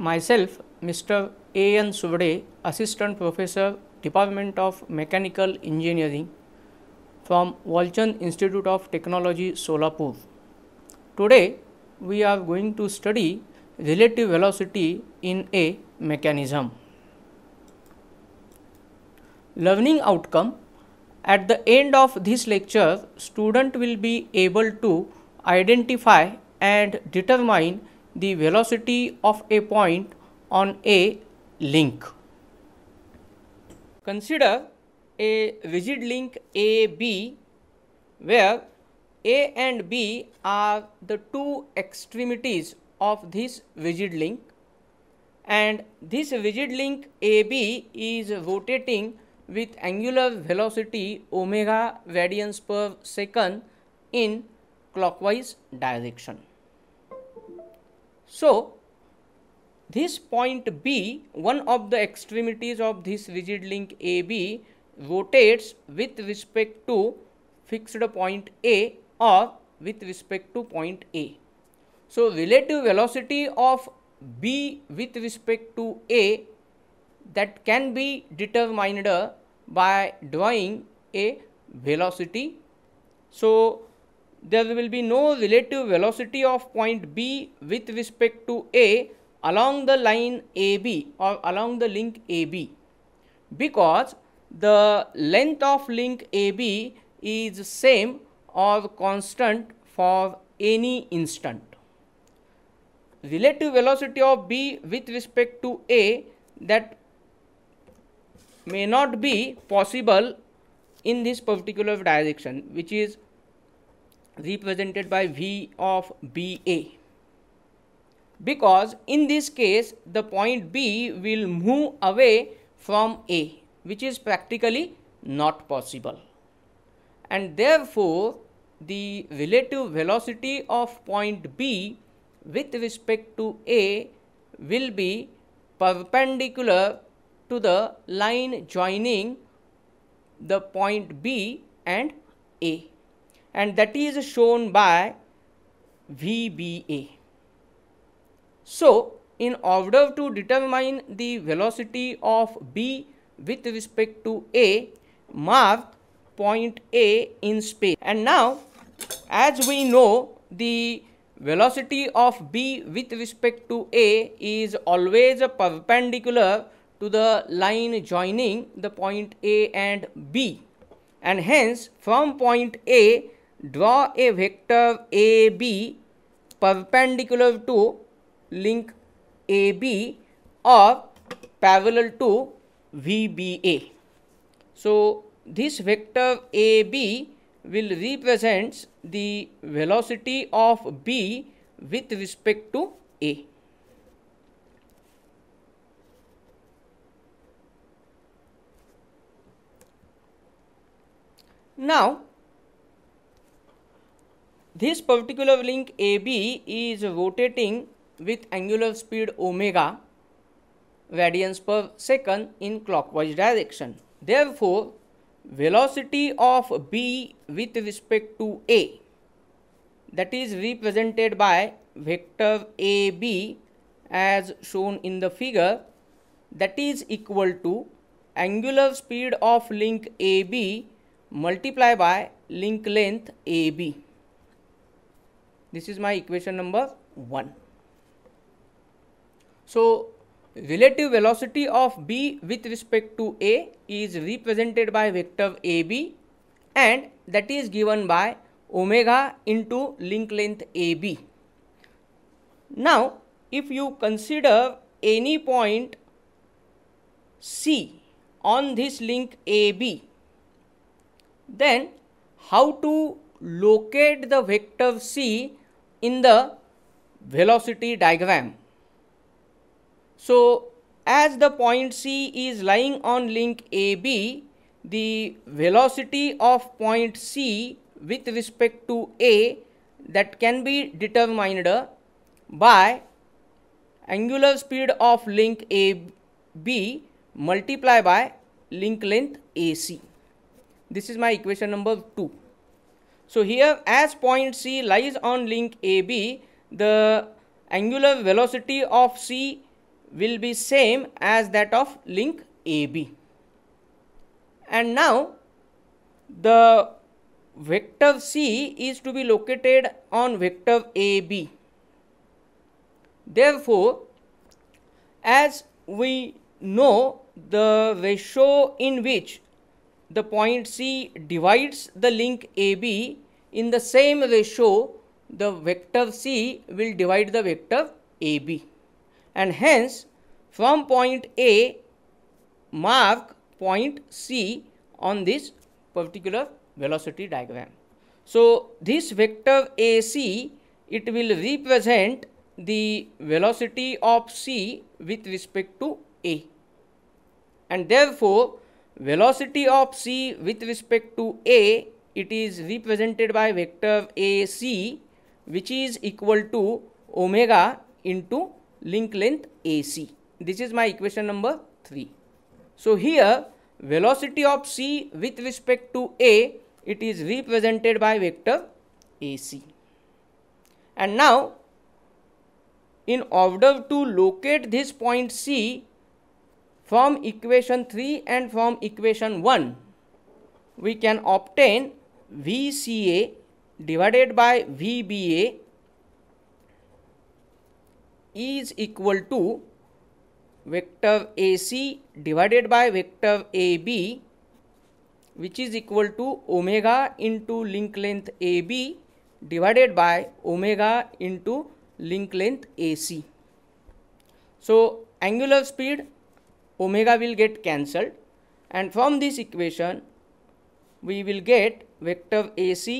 myself Mr. A. N. Suvade, Assistant Professor, Department of Mechanical Engineering from Walchan Institute of Technology, Solapur. Today, we are going to study relative velocity in a mechanism. Learning outcome At the end of this lecture, student will be able to identify and determine the velocity of a point on a link. Consider a rigid link AB where A and B are the two extremities of this rigid link and this rigid link AB is rotating with angular velocity omega radians per second in clockwise direction. So, this point B, one of the extremities of this rigid link AB rotates with respect to fixed point A or with respect to point A. So, relative velocity of B with respect to A that can be determined by drawing a velocity. So, there will be no relative velocity of point B with respect to A along the line AB or along the link AB because the length of link AB is same or constant for any instant. Relative velocity of B with respect to A that may not be possible in this particular direction which is represented by V of BA because in this case the point B will move away from A which is practically not possible and therefore the relative velocity of point B with respect to A will be perpendicular to the line joining the point B and A and that is shown by VBA. So, in order to determine the velocity of B with respect to A, mark point A in space. And now, as we know, the velocity of B with respect to A is always perpendicular to the line joining the point A and B. And hence, from point A, draw a vector AB perpendicular to link AB or parallel to VBA. So this vector AB will represents the velocity of B with respect to A. Now This particular link AB is rotating with angular speed omega radians per second in clockwise direction. Therefore, velocity of B with respect to A that is represented by vector AB as shown in the figure that is equal to angular speed of link AB multiplied by link length AB. This is my equation number 1. So, relative velocity of B with respect to A is represented by vector AB and that is given by omega into link length AB. Now, if you consider any point C on this link AB, then how to locate the vector C in the velocity diagram. So, as the point C is lying on link AB, the velocity of point C with respect to A that can be determined by angular speed of link AB multiplied by link length AC. This is my equation number 2. So here as point C lies on link AB, the angular velocity of C will be same as that of link AB. And now the vector C is to be located on vector AB. Therefore, as we know the ratio in which the point C divides the link AB in the same ratio the vector C will divide the vector AB and hence from point A mark point C on this particular velocity diagram. So, this vector AC it will represent the velocity of C with respect to A and therefore velocity of c with respect to a it is represented by vector ac which is equal to omega into link length ac this is my equation number 3 so here velocity of c with respect to a it is represented by vector ac and now in order to locate this point c from equation 3 and from equation 1 we can obtain VCA divided by VBA is equal to vector AC divided by vector AB which is equal to omega into link length AB divided by omega into link length AC. So angular speed omega will get cancelled and from this equation we will get vector AC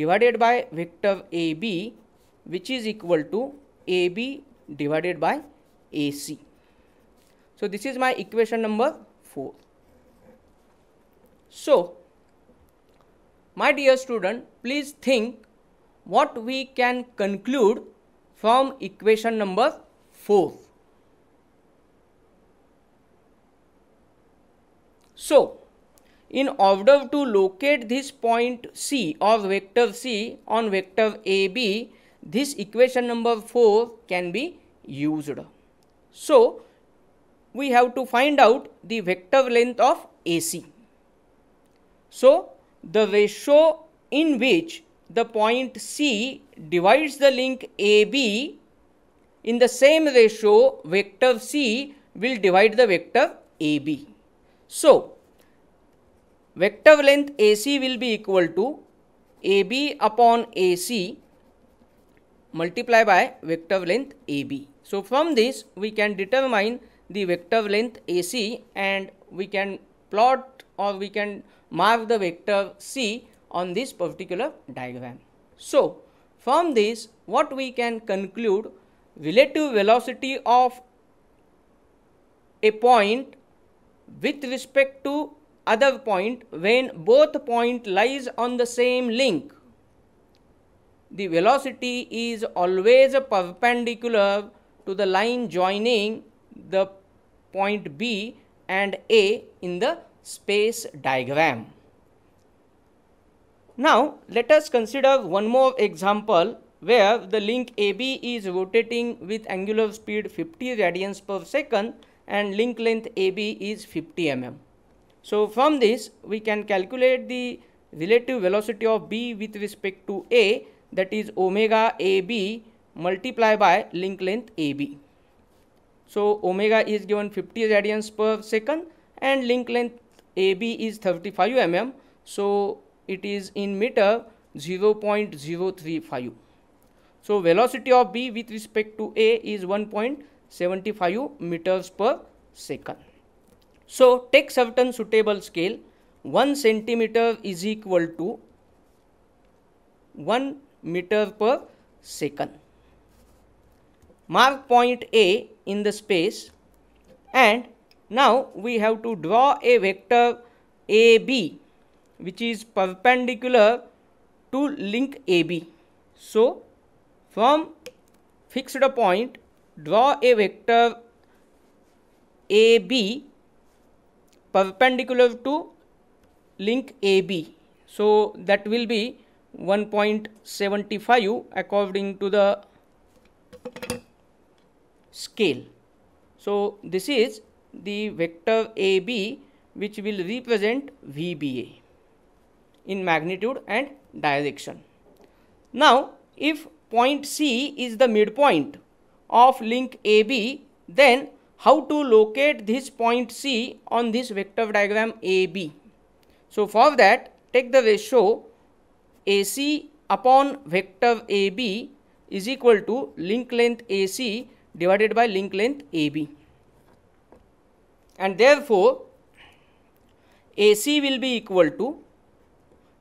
divided by vector AB which is equal to AB divided by AC. So this is my equation number 4. So my dear student please think what we can conclude from equation number 4. So, in order to locate this point C or vector C on vector AB, this equation number 4 can be used. So, we have to find out the vector length of AC. So, the ratio in which the point C divides the link AB in the same ratio vector C will divide the vector AB. So, vector length AC will be equal to AB upon AC multiply by vector length AB. So from this we can determine the vector length AC and we can plot or we can mark the vector C on this particular diagram. So from this what we can conclude relative velocity of a point with respect to other point when both point lies on the same link the velocity is always perpendicular to the line joining the point B and A in the space diagram. Now let us consider one more example where the link AB is rotating with angular speed 50 radians per second and link length AB is 50 mm. So from this we can calculate the relative velocity of B with respect to A that is omega AB multiplied by link length AB. So omega is given 50 radians per second and link length AB is 35 mm. So it is in meter 0.035. So velocity of B with respect to A is 1.75 meters per second. So take certain suitable scale. 1 centimeter is equal to 1 meter per second. Mark point A in the space and now we have to draw a vector AB which is perpendicular to link AB. So from fixed point draw a vector AB perpendicular to link AB. So that will be 1.75 according to the scale. So this is the vector AB which will represent VBA in magnitude and direction. Now if point C is the midpoint of link AB then how to locate this point C on this vector diagram AB. So for that take the ratio AC upon vector AB is equal to link length AC divided by link length AB. And therefore AC will be equal to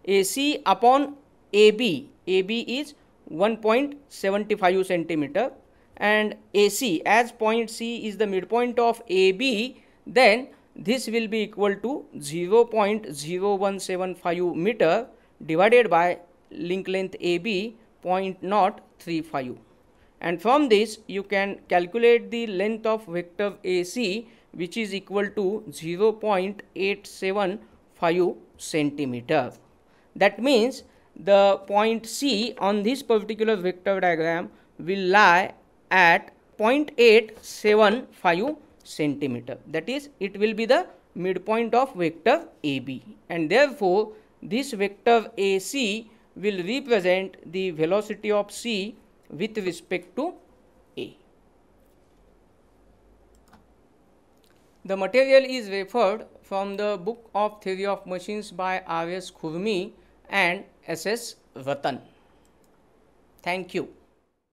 AC upon AB. AB is 1.75 centimeter and AC as point C is the midpoint of AB then this will be equal to 0.0175 meter divided by link length AB 0.035 and from this you can calculate the length of vector AC which is equal to 0.875 centimeter. That means the point C on this particular vector diagram will lie at 0.875 centimeter. That is, it will be the midpoint of vector AB and therefore this vector AC will represent the velocity of C with respect to A. The material is referred from the book of theory of machines by R.S. Khurmi and S.S. Vatan. Thank you.